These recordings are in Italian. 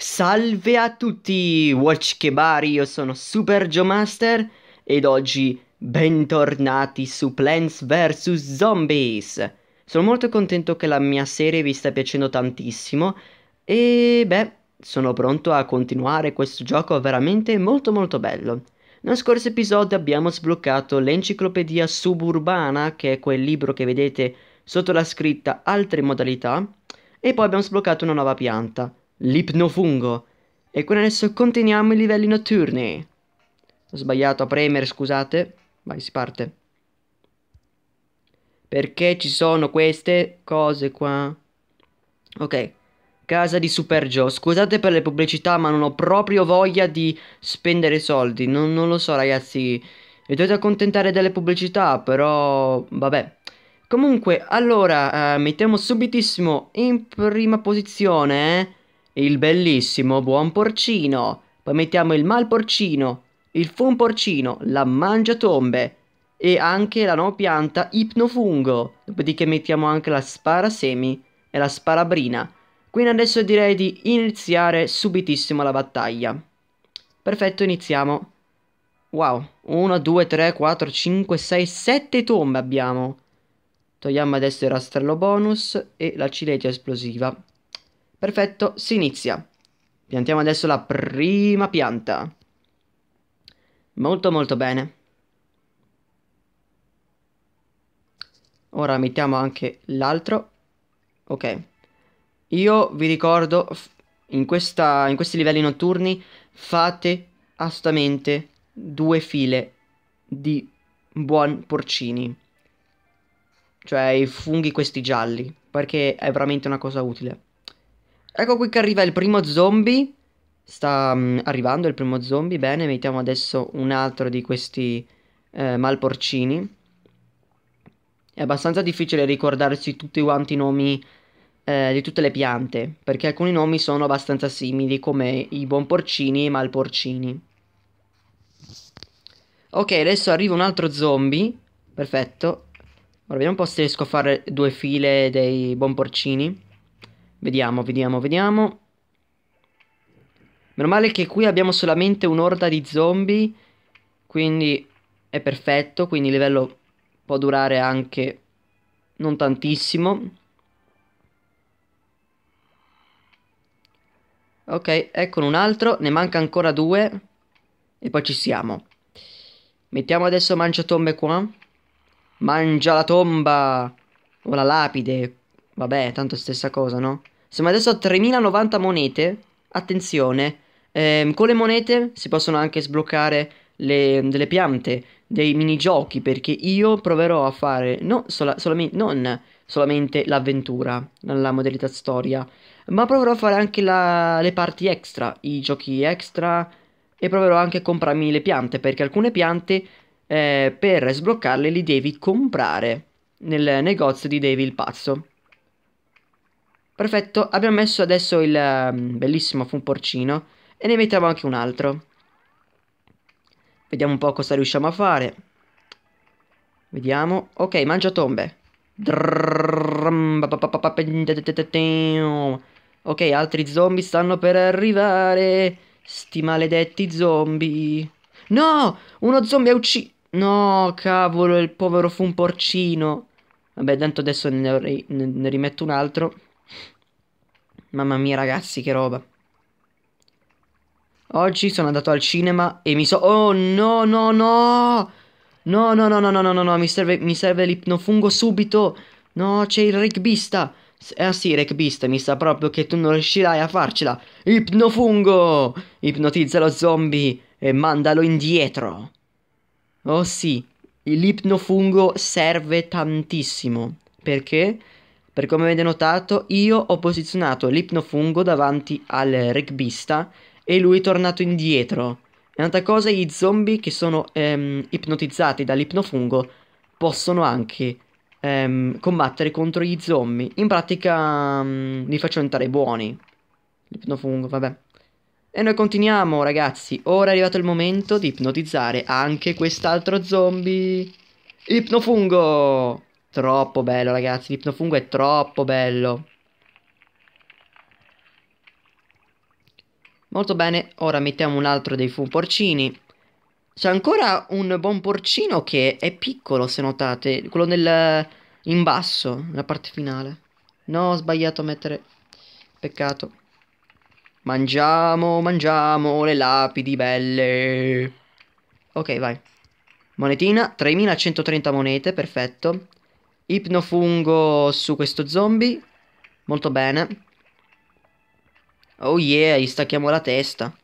Salve a tutti, Watch Kebari, io sono Super Joe Master ed oggi bentornati su Plants vs Zombies. Sono molto contento che la mia serie vi stia piacendo tantissimo e beh, sono pronto a continuare questo gioco veramente molto molto bello. Nello scorso episodio abbiamo sbloccato l'enciclopedia suburbana, che è quel libro che vedete sotto la scritta altre modalità, e poi abbiamo sbloccato una nuova pianta l'ipnofungo e con adesso continuiamo i livelli notturni. Ho sbagliato a premere, scusate. Vai, si parte. Perché ci sono queste cose qua? Ok. Casa di Super Joe. Scusate per le pubblicità, ma non ho proprio voglia di spendere soldi. Non, non lo so, ragazzi. Vi dovete accontentare delle pubblicità, però... Vabbè. Comunque, allora, eh, mettiamo subitissimo in prima posizione, eh? il bellissimo buon porcino, poi mettiamo il mal porcino, il fun porcino, la mangiatombe e anche la nuova pianta ipnofungo. Dopodiché mettiamo anche la spara semi e la sparabrina. Quindi adesso direi di iniziare subitissimo la battaglia. Perfetto, iniziamo. Wow, 1, 2, 3, 4, 5, 6, 7 tombe abbiamo. Togliamo adesso il rastrello bonus e la ciliegia esplosiva. Perfetto, si inizia. Piantiamo adesso la prima pianta. Molto molto bene. Ora mettiamo anche l'altro. Ok. Io vi ricordo, in, questa, in questi livelli notturni, fate assolutamente due file di buon porcini. Cioè i funghi questi gialli, perché è veramente una cosa utile. Ecco qui che arriva il primo zombie. Sta um, arrivando il primo zombie. Bene, mettiamo adesso un altro di questi eh, malporcini. È abbastanza difficile ricordarsi tutti quanti i nomi eh, di tutte le piante, perché alcuni nomi sono abbastanza simili, come i buonporcini e i malporcini. Ok, adesso arriva un altro zombie. Perfetto. Ora vediamo un po' se riesco a fare due file dei buonporcini. Vediamo, vediamo, vediamo. Meno male che qui abbiamo solamente un'orda di zombie, quindi è perfetto, quindi il livello può durare anche non tantissimo. Ok, eccone un altro, ne manca ancora due e poi ci siamo. Mettiamo adesso mangiatombe qua. Mangia la tomba o la lapide, Vabbè, tanto stessa cosa, no? Siamo adesso a 3090 monete. Attenzione, ehm, con le monete si possono anche sbloccare le, delle piante, dei minigiochi, perché io proverò a fare no, sola, solami, non solamente l'avventura, la modalità storia, ma proverò a fare anche la, le parti extra, i giochi extra e proverò anche a comprarmi le piante, perché alcune piante eh, per sbloccarle li devi comprare nel negozio di Davy il Pazzo. Perfetto, abbiamo messo adesso il mm, bellissimo fun porcino e ne mettiamo anche un altro. Vediamo un po' cosa riusciamo a fare. Vediamo. Ok, mangia tombe. Ok, altri zombie stanno per arrivare. Sti maledetti zombie. No! Uno zombie ha ucciso... No, cavolo, il povero fun porcino. Vabbè, tanto adesso ne, ne rimetto un altro. Mamma mia ragazzi, che roba. Oggi sono andato al cinema e mi so... Oh no, no, no! No, no, no, no, no, no, no, no, mi serve, serve l'ipnofungo subito. No, c'è il rugbista. Ah eh, sì, rugbista, mi sa proprio che tu non riuscirai a farcela. Ipnofungo! Ipnotizza lo zombie e mandalo indietro. Oh sì, l'ipnofungo serve tantissimo. Perché? Per come avete notato, io ho posizionato l'ipnofungo davanti al rugbista e lui è tornato indietro. E un'altra cosa, i zombie che sono ehm, ipnotizzati dall'ipnofungo possono anche ehm, combattere contro gli zombie. In pratica mh, mm, li faccio entrare buoni. L'ipnofungo, vabbè. E noi continuiamo, ragazzi. Ora è arrivato il momento di ipnotizzare anche quest'altro zombie. Ipnofungo! Troppo bello, ragazzi. L'ipnofungo è troppo bello. Molto bene, ora mettiamo un altro dei fu porcini. C'è ancora un buon porcino che è piccolo, se notate. Quello nel... in basso, nella parte finale. No, ho sbagliato a mettere... Peccato. Mangiamo, mangiamo le lapidi belle. Ok, vai. Monetina, 3130 monete, perfetto. Ipnofungo su questo zombie. Molto bene. Oh yeah, gli stacchiamo la testa.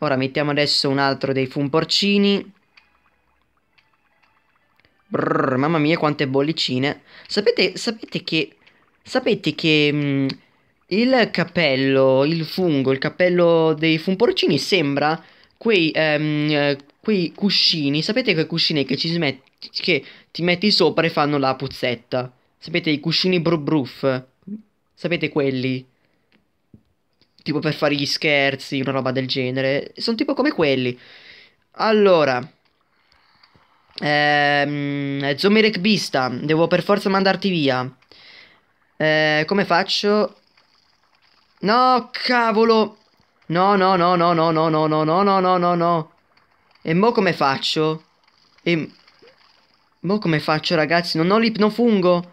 Ora mettiamo adesso un altro dei fumporcini. Brrr, mamma mia quante bollicine. Sapete, sapete che... Sapete che... Mh, mm, il cappello, il fungo, il cappello dei fun porcini sembra quei, ehm, quei cuscini. Sapete quei cuscini che ci, che ti metti sopra e fanno la puzzetta. Sapete, i cuscini bruff Sapete quelli? Tipo per fare gli scherzi, una roba del genere. Sono tipo come quelli. Allora... Ehm, Zomerek Bista, devo per forza mandarti via. Eh, come faccio? No, cavolo! No, no, no, no, no, no, no, no, no, no, no, no. E mo come faccio? E... Boh, come faccio, ragazzi? Non ho l'ipnofungo!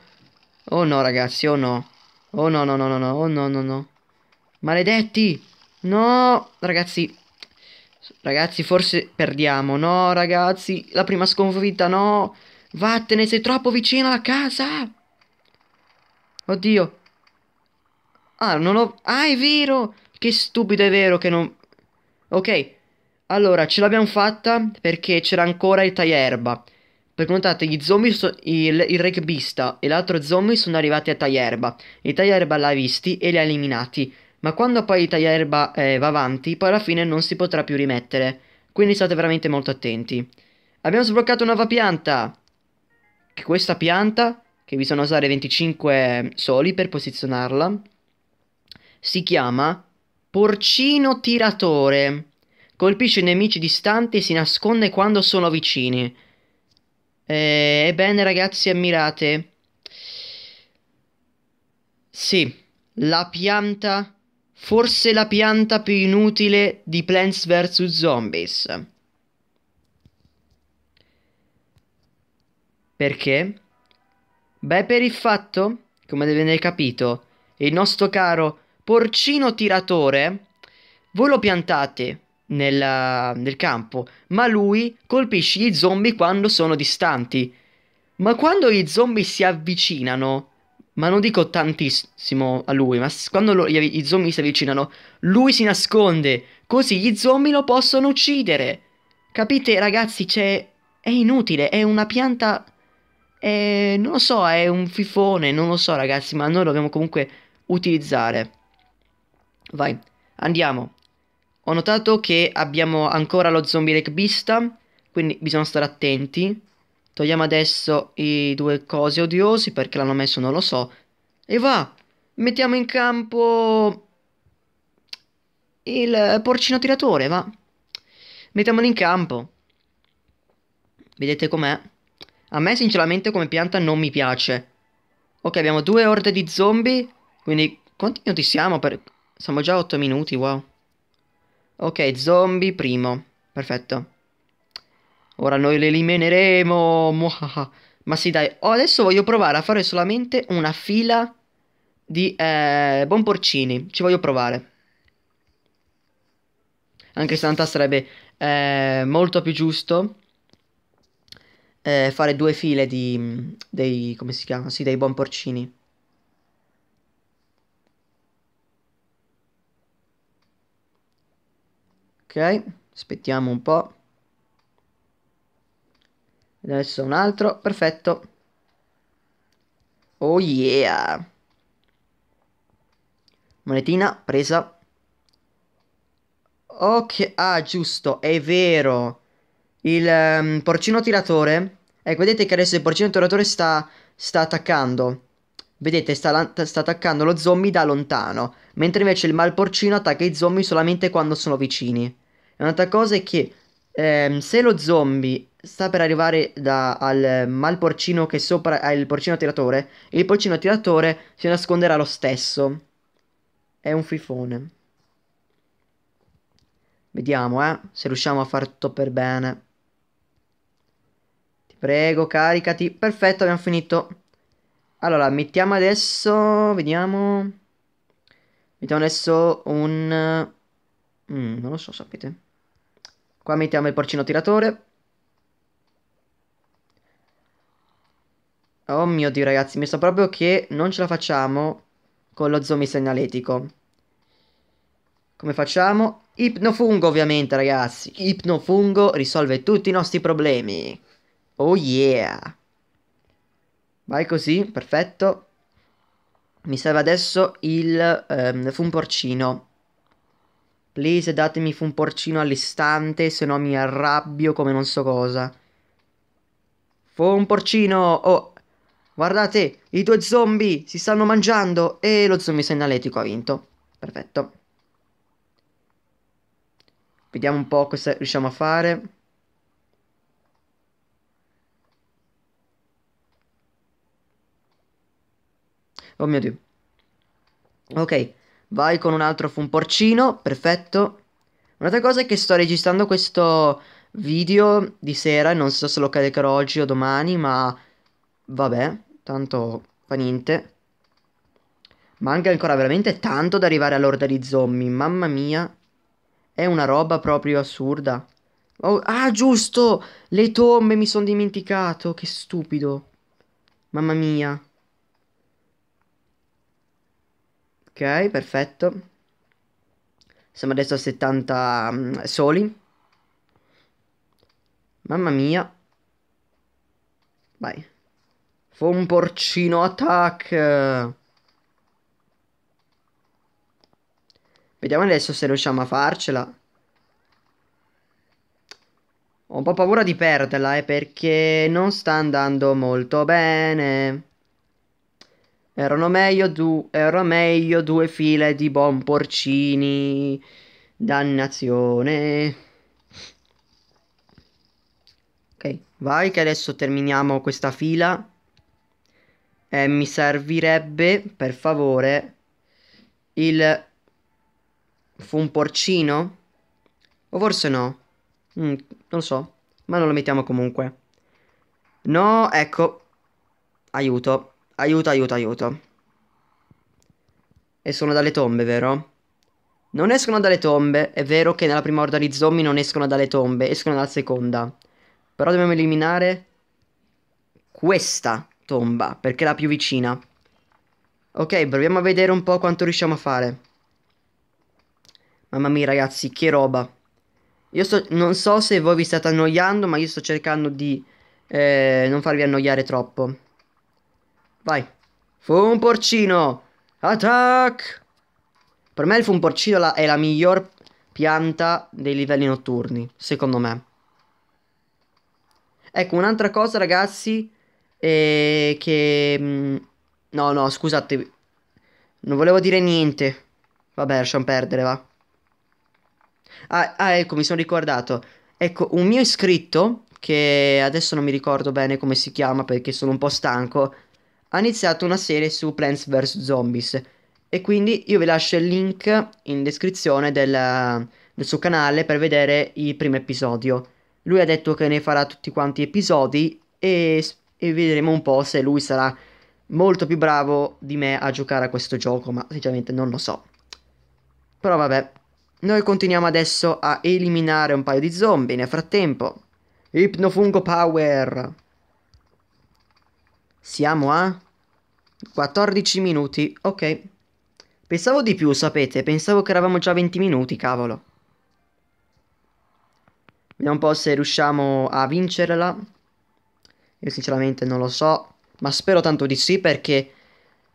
Oh no, ragazzi, oh no. Oh no, no, no, no, no, oh no, no, no. Maledetti! No, ragazzi. Ragazzi, forse perdiamo. No, ragazzi, la prima sconfitta, no. Vattene, sei troppo vicino alla casa. Oddio. Ah, non ho... Ah, è vero! Che stupido, è vero che non... Ok, allora, ce l'abbiamo fatta perché c'era ancora il taglierba. Per contatto gli zombie, so- il, il rugbista e l'altro zombie sono arrivati a Taierba e Taierba l'ha visti e li ha eliminati. Ma quando poi Taierba eh, va avanti, poi alla fine non si potrà più rimettere. Quindi state veramente molto attenti. Abbiamo sbloccato una nuova pianta! Che questa pianta, che bisogna usare 25 soli per posizionarla, si chiama Porcino Tiratore. Colpisce i nemici distanti e si nasconde quando sono vicini. Eh, ebbene ragazzi, ammirate. Sì, la pianta, forse la pianta più inutile di Plants vs. Zombies. Perché? Beh, per il fatto, come avete capito, il nostro caro porcino tiratore, voi lo piantate nel, nel campo, ma lui colpisce gli zombie quando sono distanti. Ma quando gli zombie si avvicinano, ma non dico tantissimo a lui, ma quando lo, gli, gli zombie si avvicinano, lui si nasconde, così gli zombie lo possono uccidere. Capite ragazzi, cioè, è inutile, è una pianta... È, non lo so, è un fifone, non lo so ragazzi, ma noi lo dobbiamo comunque utilizzare. Vai, andiamo. Ho notato che abbiamo ancora lo zombie legbista, quindi bisogna stare attenti. Togliamo adesso i due cose odiosi perché l'hanno messo non lo so. E va! Mettiamo in campo il porcino tiratore, va. Mettiamolo in campo. Vedete com'è? A me sinceramente come pianta non mi piace. Ok, abbiamo due orde di zombie, quindi quanti minuti siamo? Per... Siamo già a 8 minuti, wow. Ok, zombie primo. Perfetto. Ora noi le elimineremo. Muhaha. Ma sì, dai. Oh, adesso voglio provare a fare solamente una fila di eh, buon porcini. Ci voglio provare. Anche se in realtà sarebbe eh, molto più giusto eh, fare due file di, dei, come si chiama? Sì, dei buon porcini. ok aspettiamo un po adesso un altro perfetto oh yeah monetina presa ok ah giusto è vero il um, porcino tiratore ecco vedete che adesso il porcino tiratore sta sta attaccando Vedete, sta, sta, attaccando lo zombie da lontano, mentre invece il malporcino attacca i zombie solamente quando sono vicini. E Un'altra cosa è che ehm, se lo zombie sta per arrivare da, al mal porcino che sopra al porcino tiratore, il porcino tiratore si nasconderà lo stesso. È un fifone. Vediamo, eh, se riusciamo a far tutto per bene. Ti prego, caricati. Perfetto, abbiamo finito. Allora, mettiamo adesso... Vediamo... Mettiamo adesso un... Mm, non lo so, sapete. Qua mettiamo il porcino tiratore. Oh mio dio ragazzi, mi sa so proprio che non ce la facciamo con lo zombie segnaletico. Come facciamo? Ipnofungo ovviamente ragazzi. Ipnofungo risolve tutti i nostri problemi. Oh yeah. Vai così, perfetto. Mi serve adesso il ehm, fumporcino. Please datemi fu un porcino all'istante, se no mi arrabbio come non so cosa. Fu un porcino! Oh! Guardate, i due zombie si stanno mangiando e lo zombie segnaletico ha vinto. Perfetto. Vediamo un po' cosa riusciamo a fare. Oh mio dio. Ok. Vai con un altro fu un porcino, perfetto. Un'altra cosa è che sto registrando questo video di sera e non so se lo caricherò oggi o domani, ma vabbè, tanto fa niente. Manca ancora veramente tanto da arrivare all'orda di zombie, mamma mia. È una roba proprio assurda. Oh, ah, giusto! Le tombe mi sono dimenticato, che stupido. Mamma mia. Ok, perfetto. Siamo adesso a 70 um, mm, soli. Mamma mia. Vai. Fu un porcino attack. Vediamo adesso se riusciamo a farcela. Ho un po' paura di perderla, eh, perché non sta andando molto bene. Erano meglio, du- erano meglio due file di buon porcini. Dannazione. Ok, vai che adesso terminiamo questa fila. E mi servirebbe, per favore, il... fun porcino? O forse no. Mm, non so. Ma non lo mettiamo comunque. No, ecco. Aiuto. Aiuto, aiuto, aiuto. Escono dalle tombe, vero? Non escono dalle tombe. È vero che nella prima orda di zombie non escono dalle tombe, escono dalla seconda. Però dobbiamo eliminare questa tomba, perché è la più vicina. Ok, proviamo a vedere un po' quanto riusciamo a fare. Mamma mia, ragazzi, che roba. Io sto, non so se voi vi state annoiando, ma io sto cercando di eh, non farvi annoiare troppo. Vai. Fum porcino. Attack! Per me il fum porcino è la miglior pianta dei livelli notturni, secondo me. Ecco, un'altra cosa, ragazzi, eh, che... Mm, no, no, scusate. Non volevo dire niente. Vabbè, lasciamo perdere, va. Ah, ah, ecco, mi sono ricordato. Ecco, un mio iscritto, che adesso non mi ricordo bene come si chiama perché sono un po' stanco, ha iniziato una serie su Plants vs Zombies e quindi io vi lascio il link in descrizione del, del suo canale per vedere il primo episodio. Lui ha detto che ne farà tutti quanti episodi e, e vedremo un po' se lui sarà molto più bravo di me a giocare a questo gioco, ma sinceramente non lo so. Però vabbè, noi continuiamo adesso a eliminare un paio di zombie nel frattempo. Ipnofungo Power! Siamo a 14 minuti, ok. Pensavo di più, sapete, pensavo che eravamo già a 20 minuti, cavolo. Vediamo un po' se riusciamo a vincerla. Io sinceramente non lo so, ma spero tanto di sì perché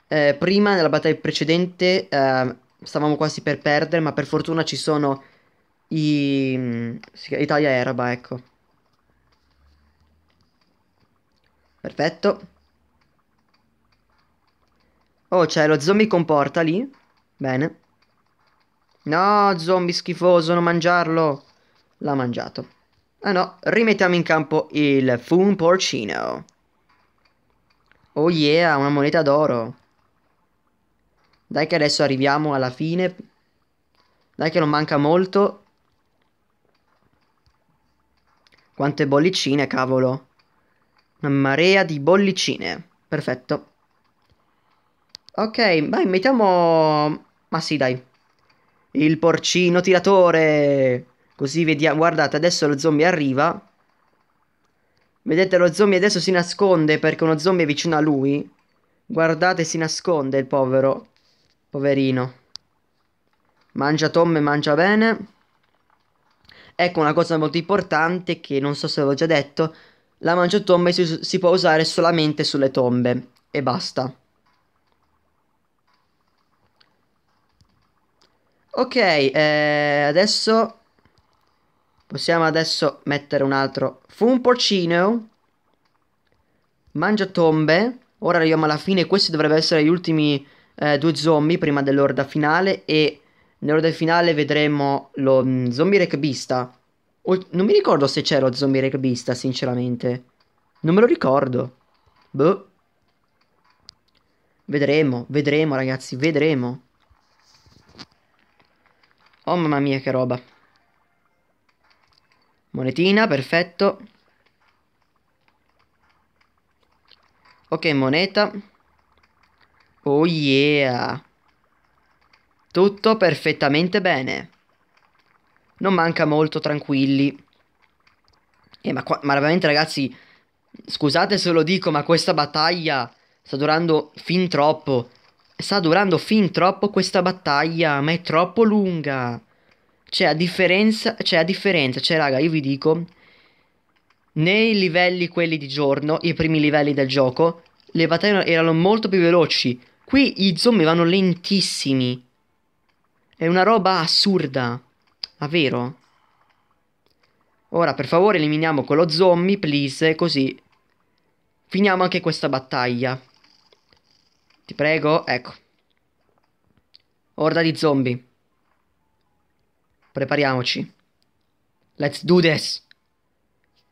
eh, prima nella battaglia precedente eh, stavamo quasi per perdere, ma per fortuna ci sono i... Italia Erba, ecco. Perfetto. Oh, c'è cioè, lo zombie comporta lì? Bene. No, zombie schifoso, non mangiarlo. L'ha mangiato. Ah no, rimettiamo in campo il Fun Porcino. Oh yeah, una moneta d'oro. Dai che adesso arriviamo alla fine. Dai che non manca molto. Quante bollicine, cavolo. Una marea di bollicine. Perfetto. Ok, vai, mettiamo... Ma sì, dai. Il porcino tiratore! Così vediamo... Guardate, adesso lo zombie arriva. Vedete, lo zombie adesso si nasconde perché uno zombie è vicino a lui. Guardate, si nasconde il povero. Poverino. Mangia Tom e mangia bene. Ecco una cosa molto importante che non so se l'ho già detto. La mangiatombe si, si può usare solamente sulle tombe. E basta. Ok, eh, adesso possiamo adesso mettere un altro. Fu un porcino. Mangia tombe. Ora arriviamo alla fine. Questi dovrebbero essere gli ultimi eh, due zombie prima dell'orda finale. E nell'orda finale vedremo lo mh, mm, zombie recbista. O, non mi ricordo se c'è lo zombie recbista, sinceramente. Non me lo ricordo. Boh. Vedremo, vedremo ragazzi, vedremo. Oh mamma mia che roba. Monetina, perfetto. Ok, moneta. Oh yeah. Tutto perfettamente bene. Non manca molto, tranquilli. Eh, ma, qua, ma veramente ragazzi, scusate se lo dico, ma questa battaglia sta durando fin troppo. Sta durando fin troppo questa battaglia, ma è troppo lunga. Cioè, a differenza, cioè, a differenza, cioè, raga, io vi dico, nei livelli quelli di giorno, i primi livelli del gioco, le battaglie erano molto più veloci. Qui i zombie vanno lentissimi. È una roba assurda. Davvero? Ora, per favore, eliminiamo quello zombie, please, così. Finiamo anche questa battaglia. Ti prego, ecco. Orda di zombie. Prepariamoci. Let's do this.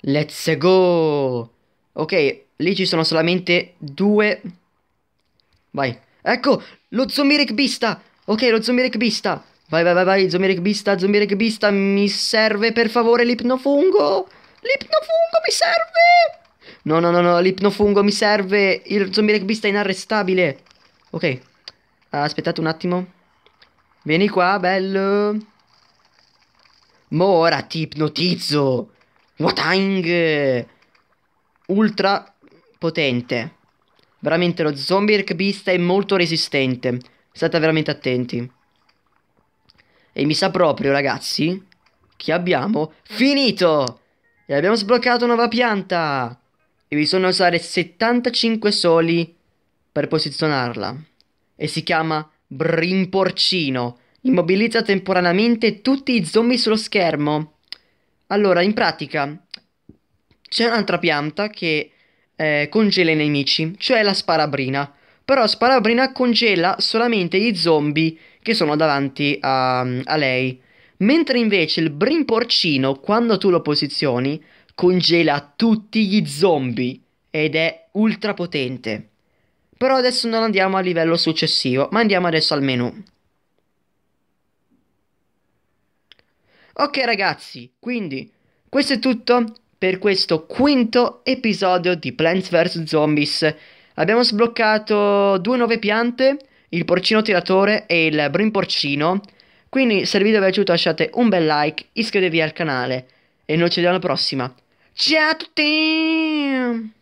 Let's go. Ok, lì ci sono solamente due... Vai. Ecco, lo zombie recbista. Ok, lo zombie recbista. Vai, vai, vai, vai, zombie recbista, zombie recbista. Mi serve per favore l'ipnofungo. L'ipnofungo mi serve. No, no, no, no, l'ipnofungo mi serve. Il zombie recbista è inarrestabile. Ok, aspettate un attimo. Vieni qua, bello. Mora ora ti ipnotizzo. Watang. Ultra potente. Veramente lo zombie erkbista è molto resistente. State veramente attenti. E mi sa proprio, ragazzi, che abbiamo finito! E abbiamo sbloccato una nuova pianta! E bisogna usare 75 soli per posizionarla e si chiama Brimporcino. Immobilizza temporaneamente tutti i zombie sullo schermo. Allora, in pratica c'è un'altra pianta che eh, congela i nemici, cioè la sparabrina. Però sparabrina congela solamente gli zombie che sono davanti a, a lei. Mentre invece il brimporcino, quando tu lo posizioni, congela tutti gli zombie ed è ultra potente. Però adesso non andiamo al livello successivo, ma andiamo adesso al menu. Ok ragazzi, quindi questo è tutto per questo quinto episodio di Plants vs Zombies. Abbiamo sbloccato due nuove piante, il porcino tiratore e il brim porcino. Quindi se il video vi è piaciuto lasciate un bel like, iscrivetevi al canale e noi ci vediamo alla prossima. Ciao a tutti!